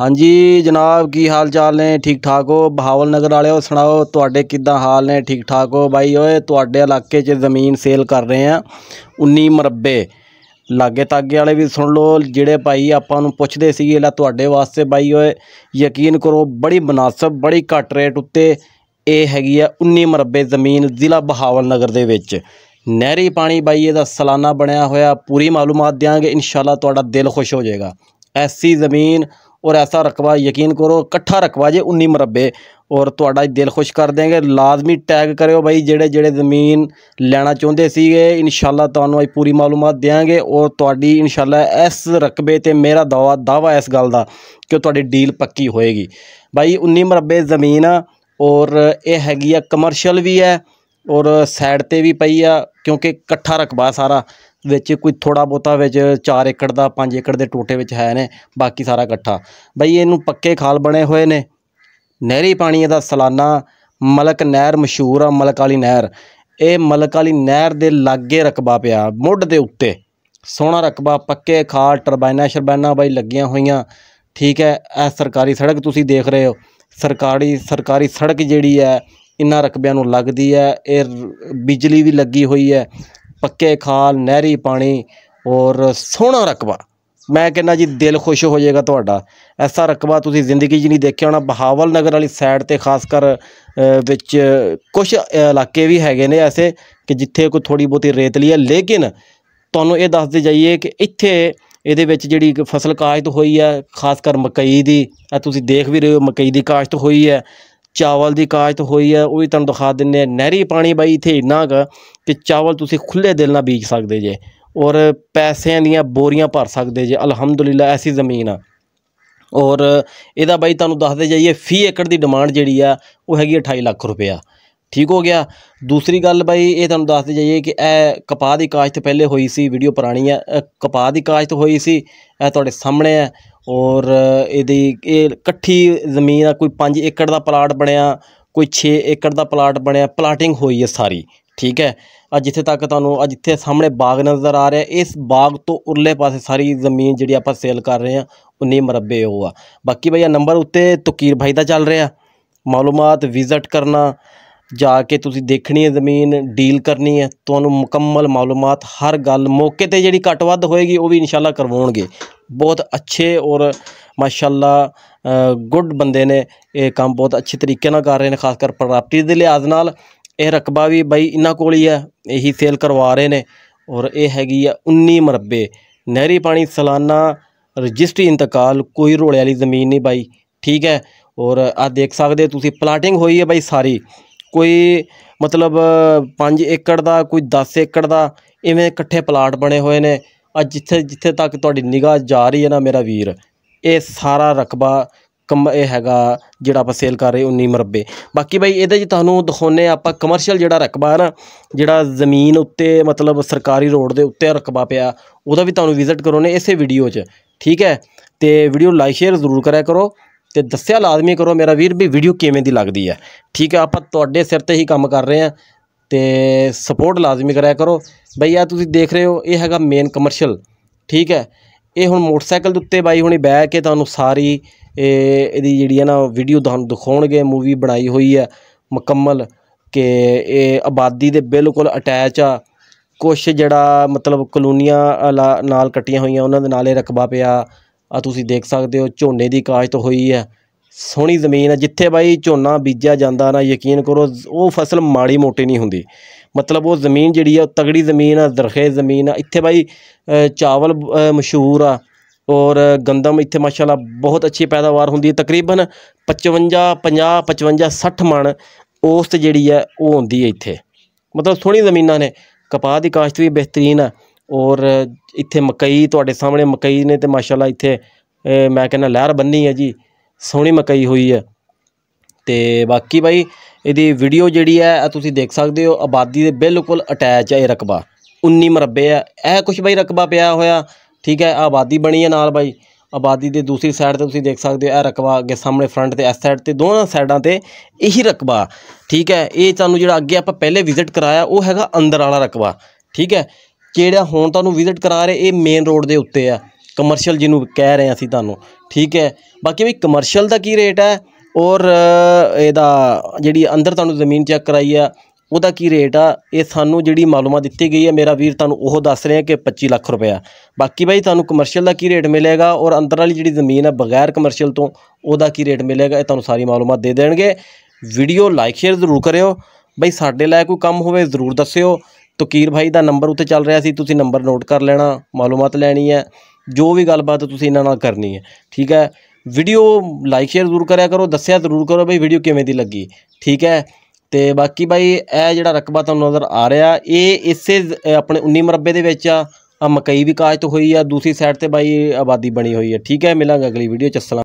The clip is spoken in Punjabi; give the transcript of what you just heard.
ਹਾਂਜੀ ਜਨਾਬ ਕੀ ਹਾਲ ਚਾਲ ਨੇ ਠੀਕ ਠਾਕ ਹੋ ਬਹਾਵਲ ਨਗਰ ਵਾਲਿਓ ਸੁਣਾਓ ਤੁਹਾਡੇ ਕਿੱਦਾਂ ਹਾਲ ਨੇ ਠੀਕ ਠਾਕ ਹੋ ਬਾਈ ਓਏ ਤੁਹਾਡੇ ਇਲਾਕੇ 'ਚ ਜ਼ਮੀਨ ਸੇਲ ਕਰ ਰਹੇ ਆ 19 ਮਰਬੇ ਲਾਗੇ ਤਾਗੇ ਵਾਲੇ ਵੀ ਸੁਣ ਲਓ ਜਿਹੜੇ ਭਾਈ ਆਪਾਂ ਨੂੰ ਪੁੱਛਦੇ ਸੀਗੇ ਲੈ ਤੁਹਾਡੇ ਵਾਸਤੇ ਬਾਈ ਓਏ ਯਕੀਨ ਕਰੋ ਬੜੀ ਮناسب ਬੜੀ ਘੱਟ ਰੇਟ ਉੱਤੇ ਇਹ ਹੈਗੀ ਆ 19 ਮਰਬੇ ਜ਼ਮੀਨ ਜ਼ਿਲ੍ਹਾ ਬਹਾਵਲ ਨਗਰ ਦੇ ਵਿੱਚ ਨਹਿਰੀ ਪਾਣੀ ਬਾਈ ਇਹਦਾ ਸਾਲਾਨਾ ਬਣਿਆ ਹੋਇਆ ਪੂਰੀ ਮਾਲੂਮਾਤ ਦਿਆਂਗੇ ਇਨਸ਼ਾਅੱਲਾ ਤੁਹਾਡਾ ਦਿਲ ਖੁਸ਼ ਹੋ ਜਾਏਗਾ ਐਸੀ ਜ਼ਮੀਨ ਔਰ ਐਸਾ ਰਕਬਾ ਯਕੀਨ ਕਰੋ ਇਕੱਠਾ ਰਕਬਾ ਜੇ 19 ਮਰਬੇ ਔਰ ਤੁਹਾਡਾ ਦਿਲ ਖੁਸ਼ ਕਰ ਦੇਗੇ ਲਾਜ਼ਮੀ ਟੈਗ ਕਰਿਓ ਭਾਈ ਜਿਹੜੇ ਜਿਹੜੇ ਜ਼ਮੀਨ ਲੈਣਾ ਚਾਹੁੰਦੇ ਸੀਗੇ ਇਨਸ਼ਾਅੱਲਾ ਤੁਹਾਨੂੰ ਅੱਜ ਪੂਰੀ ਮਾਲੂਮਾਤ ਦੇਾਂਗੇ ਔਰ ਤੁਹਾਡੀ ਇਨਸ਼ਾਅੱਲਾ ਇਸ ਰਕਬੇ ਤੇ ਮੇਰਾ ਦਾਵਾ ਦਾਵਾ ਇਸ ਗੱਲ ਦਾ ਕਿ ਤੁਹਾਡੀ ਡੀਲ ਪੱਕੀ ਹੋਏਗੀ ਭਾਈ 19 ਮਰਬੇ ਜ਼ਮੀਨ ਔਰ ਇਹ ਹੈਗੀ ਆ ਕਮਰਸ਼ੀਅਲ ਵੀ ਹੈ ਔਰ ਸਾਈਡ ਤੇ ਵੀ ਪਈ ਆ ਕਿਉਂਕਿ ਇਕੱਠਾ ਰਕਬਾ ਸਾਰਾ ਵਿੱਚ ਕੋਈ ਥੋੜਾ ਬੋਤਾ ਵਿੱਚ 4 ਏਕੜ ਦਾ 5 ਏਕੜ ਦੇ ਟੋਟੇ ਵਿੱਚ ਹੈ ਨੇ ਬਾਕੀ ਸਾਰਾ ਇਕੱਠਾ ਬਈ ਇਹਨੂੰ ਪੱਕੇ ਖਾਲ ਬਣੇ ਹੋਏ ਨੇ ਨਹਿਰੀ ਪਾਣੀ ਦਾ ਸਲਾਨਾ ਮਲਕ ਨਹਿਰ ਮਸ਼ਹੂਰ ਆ ਮਲਕ ਵਾਲੀ ਨਹਿਰ ਇਹ ਮਲਕ ਵਾਲੀ ਨਹਿਰ ਦੇ ਲਾਗੇ ਰਕਬਾ ਪਿਆ ਮੁੱਢ ਦੇ ਉੱਤੇ ਸੋਹਣਾ ਰਕਬਾ ਪੱਕੇ ਖਾਲ ਟਰਬਾਈਨਾਂ ਸ਼ਰਬਾਈਨਾਂ ਬਾਈ ਲੱਗੀਆਂ ਹੋਈਆਂ ਠੀਕ ਹੈ ਇਹ ਸਰਕਾਰੀ ਸੜਕ ਤੁਸੀਂ ਦੇਖ ਰਹੇ ਹੋ ਸਰਕਾਰੀ ਸਰਕਾਰੀ ਸੜਕ ਜਿਹੜੀ ਹੈ ਇਨਾ ਰਕਬਿਆਂ ਨੂੰ ਲੱਗਦੀ ਹੈ ਇਹ ਬਿਜਲੀ ਵੀ ਲੱਗੀ ਹੋਈ ਹੈ ਪੱਕੇ ਖਾਲ ਨਹਿਰੀ ਪਾਣੀ ਔਰ ਸੋਹਣਾ ਰਕਬਾ ਮੈਂ ਕਹਿੰਦਾ ਜੀ ਦਿਲ ਖੁਸ਼ ਹੋ ਜਾਏਗਾ ਤੁਹਾਡਾ ਐਸਾ ਰਕਬਾ ਤੁਸੀਂ ਜ਼ਿੰਦਗੀ 'ਚ ਨਹੀਂ ਦੇਖਿਆ ਹੋਣਾ ਬਹਾਵਲ ਨਗਰ ਵਾਲੀ ਸਾਈਡ ਤੇ ਖਾਸ ਕਰ ਵਿੱਚ ਕੁਝ ਇਲਾਕੇ ਵੀ ਹੈਗੇ ਨੇ ਐਸੇ ਕਿ ਜਿੱਥੇ ਕੋਈ ਥੋੜੀ ਬਹੁਤੀ ਰੇਤਲੀ ਹੈ ਲੇਕਿਨ ਤੁਹਾਨੂੰ ਇਹ ਦੱਸਦੇ ਜਾਈਏ ਕਿ ਇੱਥੇ ਇਹਦੇ ਵਿੱਚ ਜਿਹੜੀ ਫਸਲ ਕਾਸ਼ਤ ਹੋਈ ਹੈ ਖਾਸ ਕਰ ਮਕਈ ਦੀ ਤੁਸੀਂ ਦੇਖ ਵੀ ਰਹੇ ਹੋ ਮਕਈ ਦੀ ਕਾਸ਼ਤ ਹੋਈ ਹੈ ਚਾਵਲ ਦੀ ਕਾਸ਼ਤ ਹੋਈ ਹੈ ਉਹ ਵੀ ਤੁਹਾਨੂੰ ਦਿਖਾ ਦਿੰਨੇ ਆ ਨਹਿਰੀ ਪਾਣੀ ਬਾਈ ਇੱਥੇ ਇੰਨਾ ਗਾ ਕਿ ਚਾਵਲ ਤੁਸੀਂ ਖੁੱਲੇ ਦਿਲ ਨਾਲ ਬੀਜ ਸਕਦੇ ਜੇ ਔਰ ਪੈਸਿਆਂ ਦੀਆਂ ਬੋਰੀਆਂ ਭਰ ਸਕਦੇ ਜੇ ਅਲਹਮਦੁਲਿਲਾ ਐਸੀ ਜ਼ਮੀਨ ਆ ਔਰ ਇਹਦਾ ਬਾਈ ਤੁਹਾਨੂੰ ਦੱਸਦੇ ਜਾਈਏ ਫੀ ਏਕੜ ਦੀ ਡਿਮਾਂਡ ਜਿਹੜੀ ਆ ਉਹ ਹੈਗੀ 28 ਲੱਖ ਰੁਪਇਆ ਠੀਕ ਹੋ ਗਿਆ ਦੂਸਰੀ ਗੱਲ ਬਾਈ ਇਹ ਤੁਹਾਨੂੰ ਦੱਸਦੇ ਜਾਈਏ ਕਿ ਇਹ ਕਪਾਹ ਦੀ ਕਾਸ਼ਤ ਪਹਿਲੇ ਹੋਈ ਸੀ ਵੀਡੀਓ ਪੁਰਾਣੀ ਹੈ ਕਪਾਹ ਦੀ ਕਾਸ਼ਤ ਹੋਈ ਸੀ ਇਹ ਤੁਹਾਡੇ ਸਾਹਮਣੇ ਹੈ ਔਰ ਇਹਦੀ ਇਹ ਇਕੱਠੀ ਜ਼ਮੀਨ ਆ ਕੋਈ 5 ਏਕੜ ਦਾ ਪਲਾਟ ਬਣਿਆ ਕੋਈ 6 ਏਕੜ ਦਾ ਪਲਾਟ ਬਣਿਆ ਪਲਾਟਿੰਗ ਹੋਈ ਹੈ ਸਾਰੀ ਠੀਕ ਹੈ ਅੱਜ ਜਿੱਥੇ ਤੱਕ ਤੁਹਾਨੂੰ ਅੱਜ ਜਿੱਥੇ ਸਾਹਮਣੇ ਬਾਗ ਨਜ਼ਰ ਆ ਰਿਹਾ ਇਸ ਬਾਗ ਤੋਂ ਉਰਲੇ ਪਾਸੇ ਸਾਰੀ ਜ਼ਮੀਨ ਜਿਹੜੀ ਆਪਾਂ ਸੇਲ ਕਰ ਰਹੇ ਆ 19 ਮਰਬੇ ਉਹ ਆ ਬਾਕੀ ਭਈਆ ਨੰਬਰ ਉੱਤੇ ਤਕੀਰ ਭਾਈ ਦਾ ਚੱਲ ਰਿਹਾ ਮਾਲੂਮਾਤ ਵਿਜ਼ਿਟ ਕਰਨਾ ਜਾ ਕੇ ਤੁਸੀਂ ਦੇਖਣੀ ਹੈ ਜ਼ਮੀਨ ਡੀਲ ਕਰਨੀ ਹੈ ਤੁਹਾਨੂੰ ਮੁਕੰਮਲ ਮਾਲੂਮਾਤ ਹਰ ਗੱਲ ਮੌਕੇ ਤੇ ਜਿਹੜੀ ਘਟ ਵੱਧ ਹੋਏਗੀ ਉਹ ਵੀ ਇਨਸ਼ਾਅੱਲਾ ਕਰਵਾਉਣਗੇ ਬਹੁਤ ਅੱਛੇ ਔਰ ਮਾਸ਼ਾਅੱਲਾ ਗੁੱਡ ਬੰਦੇ ਨੇ ਇਹ ਕੰਮ ਬਹੁਤ ਅੱਛੇ ਤਰੀਕੇ ਨਾਲ ਕਰ ਰਹੇ ਨੇ ਖਾਸ ਕਰ ਪ੍ਰਾਪਰਟੀ ਦੇ ਲਿਹਾਜ਼ ਨਾਲ ਇਹ ਰਕਬਾ ਵੀ ਬਈ ਇਨਾ ਕੋਲ ਹੀ ਹੈ ਇਹੀ ਸੇਲ ਕਰਵਾ ਰਹੇ ਨੇ ਔਰ ਇਹ ਹੈਗੀ ਆ 19 ਮਰਬੇ ਨਹਿਰੀ ਪਾਣੀ ਸਲਾਨਾ ਰਜਿਸਟਰੀ ਇੰਤਕਾਲ ਕੋਈ ਰੋਲੇ ਵਾਲੀ ਜ਼ਮੀਨ ਨਹੀਂ ਬਾਈ ਠੀਕ ਹੈ ਔਰ ਆ ਦੇਖ ਸਕਦੇ ਤੁਸੀਂ ਪਲਾਟਿੰਗ ਹੋਈ ਹੈ ਬਾਈ ਸਾਰੀ ਕੋਈ ਮਤਲਬ 5 ਏਕੜ ਦਾ ਕੋਈ 10 ਏਕੜ ਦਾ ਇਵੇਂ ਇਕੱਠੇ ਪਲਾਟ ਬਣੇ ਹੋਏ ਨੇ ਅੱਜ ਜਿੱਥੇ ਜਿੱਥੇ ਤੱਕ ਤੁਹਾਡੀ ਨਿਗਾਹ ਜਾ ਰਹੀ ਹੈ ਨਾ ਮੇਰਾ ਵੀਰ ਇਹ ਸਾਰਾ ਰਕਬਾ ਕਮ ਇਹ ਹੈਗਾ ਜਿਹੜਾ ਆਪਾਂ ਸੇਲ ਕਰ ਰਹੇ 19 ਮਰਬੇ ਬਾਕੀ ਭਾਈ ਇਹਦੇ ਜੀ ਤੁਹਾਨੂੰ ਦਿਖਾਉਨੇ ਆਪਾਂ ਕਮਰਸ਼ੀਅਲ ਜਿਹੜਾ ਰਕਬਾ ਹੈ ਨਾ ਜਿਹੜਾ ਜ਼ਮੀਨ ਉੱਤੇ ਮਤਲਬ ਸਰਕਾਰੀ ਰੋਡ ਦੇ ਉੱਤੇ ਰਕਬਾ ਪਿਆ ਉਹਦਾ ਵੀ ਤੁਹਾਨੂੰ ਵਿਜ਼ਿਟ ਕਰੋਨੇ ਇਸੇ ਵੀਡੀਓ 'ਚ ਠੀਕ ਹੈ ਤੇ ਵੀਡੀਓ ਲਾਈਕ ਸ਼ੇਅਰ ਜ਼ਰੂਰ ਕਰਿਆ ਕਰੋ ਤੇ ਦੱਸਿਆ ਲਾਜ਼ਮੀ ਕਰੋ ਮੇਰਾ ਵੀਰ ਵੀ ਵੀਡੀਓ ਕਿਵੇਂ ਦੀ ਲੱਗਦੀ ਹੈ ਠੀਕ ਹੈ ਆਪਾਂ ਤੁਹਾਡੇ ਸਿਰ ਤੇ ਹੀ ਕੰਮ ਕਰ ਰਹੇ ਹਾਂ ਤੇ ਸਪੋਰਟ ਲਾਜ਼ਮੀ ਕਰਿਆ ਕਰੋ ਬਈ ਆ ਤੁਸੀਂ ਦੇਖ ਰਹੇ ਹੋ ਇਹ ਹੈਗਾ ਮੇਨ ਕਮਰਸ਼ੀਅਲ ਠੀਕ ਹੈ ਇਹ ਹੁਣ ਮੋਟਰਸਾਈਕਲ ਦੇ ਉੱਤੇ ਬਾਈ ਹੁਣੇ ਬੈ ਕੇ ਤੁਹਾਨੂੰ ਸਾਰੀ ਇਹਦੀ ਜਿਹੜੀ ਹੈ ਨਾ ਵੀਡੀਓ ਤੁਹਾਨੂੰ ਦਿਖਾਉਣਗੇ ਮੂਵੀ ਬਣਾਈ ਹੋਈ ਹੈ ਮੁਕੰਮਲ ਕਿ ਇਹ ਆਬਾਦੀ ਦੇ ਬਿਲਕੁਲ ਅਟੈਚ ਆ ਕੁਛ ਜਿਹੜਾ ਮਤਲਬ ਕਲੋਨੀਆਂ ਨਾਲ ਕੱਟੀਆਂ ਹੋਈਆਂ ਉਹਨਾਂ ਦੇ ਨਾਲੇ ਰਕਬਾ ਪਿਆ ਆ ਤੁਸੀਂ ਦੇਖ ਸਕਦੇ ਹੋ ਝੋਨੇ ਦੀ ਕਾਸ਼ਤ ਹੋਈ ਹੈ ਸੋਹਣੀ ਜ਼ਮੀਨ ਹੈ ਜਿੱਥੇ ਬਾਈ ਝੋਨਾ ਬੀਜਿਆ ਜਾਂਦਾ ਨਾ ਯਕੀਨ ਕਰੋ ਉਹ ਫਸਲ ਮਾੜੀ ਮੋਟੀ ਨਹੀਂ ਹੁੰਦੀ ਮਤਲਬ ਉਹ ਜ਼ਮੀਨ ਜਿਹੜੀ ਆ ਤਗੜੀ ਜ਼ਮੀਨ ਆ ਦਰਖੇ ਜ਼ਮੀਨ ਆ ਇੱਥੇ ਬਾਈ ਚਾਵਲ ਮਸ਼ਹੂਰ ਆ ਔਰ ਗੰਦਮ ਇੱਥੇ ਮਾਸ਼ਾਅੱਲਾ ਬਹੁਤ ਅੱਛੀ ਪੈਦਾਵਾਰ ਹੁੰਦੀ ਹੈ ਤਕਰੀਬਨ 55 50 55 60 ਮਣ ਔਸਤ ਜਿਹੜੀ ਹੈ ਉਹ ਹੁੰਦੀ ਹੈ ਇੱਥੇ ਮਤਲਬ ਸੋਹਣੀ ਜ਼ਮੀਨਾਂ ਨੇ ਕਪਾਹ ਦੀ ਕਾਸ਼ਤ ਵੀ ਬਿਹਤਰੀਨ ਆ ਔਰ ਇੱਥੇ ਮਕਈ ਤੁਹਾਡੇ ਸਾਹਮਣੇ ਮਕਈ ਨੇ ਤੇ ਮਾਸ਼ਾਅੱਲਾ ਇੱਥੇ ਮੈਂ ਕਹਿੰਦਾ ਲਹਿਰ ਬੰਨੀ ਹੈ ਜੀ ਸੋਹਣੀ ਮਕਈ ਹੋਈ ਹੈ ਤੇ ਬਾਕੀ ਭਾਈ ਇਹਦੀ ਵੀਡੀਓ ਜਿਹੜੀ ਹੈ ਤੁਸੀਂ ਦੇਖ ਸਕਦੇ ਹੋ ਆਬਾਦੀ ਦੇ ਬਿਲਕੁਲ ਅਟੈਚ ਹੈ ਇਹ ਰਕਬਾ 19 ਮਰਬੇ ਹੈ ਇਹ ਕੁਝ ਭਾਈ ਰਕਬਾ ਪਿਆ ਹੋਇਆ ਠੀਕ ਹੈ ਆਬਾਦੀ ਬਣੀ ਹੈ ਨਾਲ ਭਾਈ ਆਬਾਦੀ ਦੇ ਦੂਸਰੀ ਸਾਈਡ ਤੇ ਤੁਸੀਂ ਦੇਖ ਸਕਦੇ ਹੋ ਇਹ ਰਕਬਾ ਅੱਗੇ ਸਾਹਮਣੇ ਫਰੰਟ ਤੇ ਇਸ ਸਾਈਡ ਤੇ ਦੋਨਾਂ ਸਾਈਡਾਂ ਤੇ ਇਹੀ ਰਕਬਾ ਠੀਕ ਹੈ ਇਹ ਤੁਹਾਨੂੰ ਜਿਹੜਾ ਅੱਗੇ ਆਪਾਂ ਪਹਿਲੇ ਵਿਜ਼ਿਟ ਕਰਾਇਆ ਉਹ ਹੈਗਾ ਅੰਦਰ ਵਾਲਾ ਰਕਬਾ ਠੀਕ ਹੈ ਜਿਹੜਾ ਹੁਣ ਤੁਹਾਨੂੰ ਵਿਜ਼ਿਟ ਕਰਾ ਰਹੇ ਇਹ ਮੇਨ ਰੋਡ ਦੇ ਉੱਤੇ ਆ ਕਮਰਸ਼ੀਅਲ ਜਿਹਨੂੰ ਕਹਿ ਰਹੇ ਅਸੀਂ ਤੁਹਾਨੂੰ ਠੀਕ ਹੈ ਬਾਕੀ ਵੀ ਕਮਰਸ਼ੀਅਲ ਦਾ ਕੀ ਰੇਟ ਹੈ ਔਰ ਇਹਦਾ ਜਿਹੜੀ ਅੰਦਰ ਤੁਹਾਨੂੰ ਜ਼ਮੀਨ ਚੈੱਕ ਕਰਾਈ ਆ ਉਹਦਾ ਕੀ ਰੇਟ ਆ ਇਹ ਸਾਨੂੰ ਜਿਹੜੀ ਮਾਲੂਮਾਤ ਦਿੱਤੀ ਗਈ ਹੈ ਮੇਰਾ ਵੀਰ ਤੁਹਾਨੂੰ ਉਹ ਦੱਸ ਰਿਹਾ ਕਿ 25 ਲੱਖ ਰੁਪਇਆ ਬਾਕੀ ਭਾਈ ਤੁਹਾਨੂੰ ਕਮਰਸ਼ੀਅਲ ਦਾ ਕੀ ਰੇਟ ਮਿਲੇਗਾ ਔਰ ਅੰਦਰ ਵਾਲੀ ਜਿਹੜੀ ਜ਼ਮੀਨ ਹੈ ਬਗੈਰ ਕਮਰਸ਼ੀਅਲ ਤੋਂ ਉਹਦਾ ਕੀ ਰੇਟ ਮਿਲੇਗਾ ਇਹ ਤੁਹਾਨੂੰ ਸਾਰੀ ਮਾਲੂਮਾਤ ਦੇ ਦੇਣਗੇ ਵੀਡੀਓ ਲਾਈਕ ਸ਼ੇਅਰ ਜ਼ਰੂਰ ਕਰਿਓ ਭਾਈ ਸਾਡੇ ਲਈ ਕੋਈ ਕੰਮ ਹੋਵੇ ਜ਼ਰੂਰ ਦੱਸਿਓ ਤਕੀਰ ਭਾਈ ਦਾ ਨੰਬਰ ਉੱਤੇ ਚੱਲ ਰਿਹਾ ਸੀ ਤੁਸੀਂ ਨੰਬਰ ਨੋਟ ਕਰ ਲੈਣਾ ਮਾਲੂਮਾਤ ਲੈਣੀ ਹੈ ਜੋ ਵੀ ਗੱਲਬਾਤ ਤੁਸੀਂ ਇਹਨਾਂ ਨਾਲ ਕਰਨੀ ਹੈ ਠੀਕ ਹੈ ਵੀਡੀਓ ਲਾਈਕ ਸ਼ੇਅਰ ਜ਼ਰੂਰ ਕਰਿਆ ਕਰੋ ਦੱਸਿਆ ਜ਼ਰੂਰ ਕਰੋ ਬਈ ਵੀਡੀਓ ਕਿਵੇਂ ਦੀ ਲੱਗੀ ਠੀਕ ਹੈ ਤੇ ਬਾਕੀ ਭਾਈ ਇਹ ਜਿਹੜਾ ਰਕਬਾ ਤੁਹਾਨੂੰ ਨਜ਼ਰ ਆ ਰਿਹਾ ਇਹ ਇਸੇ ਆਪਣੇ 19 ਮਰਬੇ ਦੇ ਵਿੱਚ ਆ ਮਕਈ ਵਿਕਾਸ ਤੋਂ ਹੋਈ ਆ ਦੂਸਰੀ ਸਾਈਡ ਤੇ ਭਾਈ ਆਬਾਦੀ ਬਣੀ ਹੋਈ ਹੈ ਠੀਕ ਹੈ ਮਿਲਾਂਗੇ ਅਗਲੀ ਵੀਡੀਓ ਚ